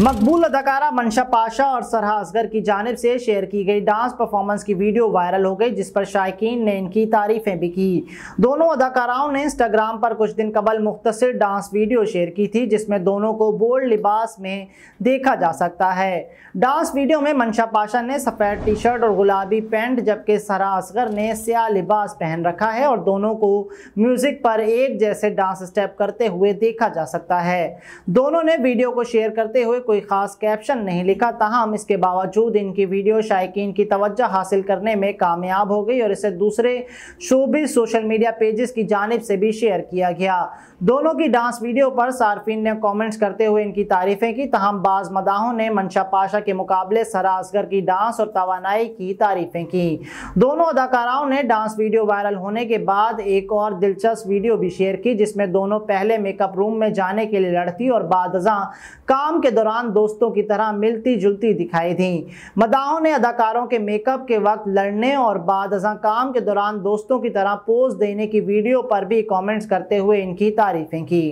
मकबूल अदाकारा मंशा पाशा और सरहा असगर की जानब से शेयर की गई डांस परफॉर्मेंस की वीडियो वायरल हो गई जिस पर शायकीन ने इनकी तारीफें भी की दोनों अदाकाराओं ने इंस्टाग्राम पर कुछ दिन कबल मुख्तर डांस वीडियो शेयर की थी जिसमें दोनों को बोल्ड लिबास में देखा जा सकता है डांस वीडियो में मंशा पाशा ने सफ़ेद टी शर्ट और गुलाबी पैंट जबकि सरहा असगर ने स्याह लिबास पहन रखा है और दोनों को म्यूज़िक पर एक जैसे डांस स्टेप करते हुए देखा जा सकता है दोनों ने वीडियो को शेयर करते हुए कोई ख़ास कैप्शन नहीं लिखा तहम इसके बावजूद इनकी वीडियो शायकीन की तवज्जो हासिल करने में कामयाब हो गई और इसे दूसरे शोबी सोशल मीडिया पेजेस की जानब से भी शेयर किया गया दोनों की डांस वीडियो पर सार्फिन ने कमेंट्स करते हुए इनकी तारीफ़ें की तहम बाज़ मदाहों ने मंशा पाशा के मुकाबले सरा असगर की डांस और तोानाई की तारीफ़ें की दोनों अदाकाराओं ने डांस वीडियो वायरल होने के बाद एक और दिलचस्प वीडियो भी शेयर की जिसमें दोनों पहले मेकअप रूम में जाने के लिए लड़ती और बाद काम के दौरान जवान दोस्तों की तरह मिलती जुलती दिखाई थी मदाओं ने अदाकारों के मेकअप के वक्त लड़ने और बाद काम के दौरान दोस्तों की तरह पोज देने की वीडियो पर भी कॉमेंट्स करते हुए इनकी तारीफें की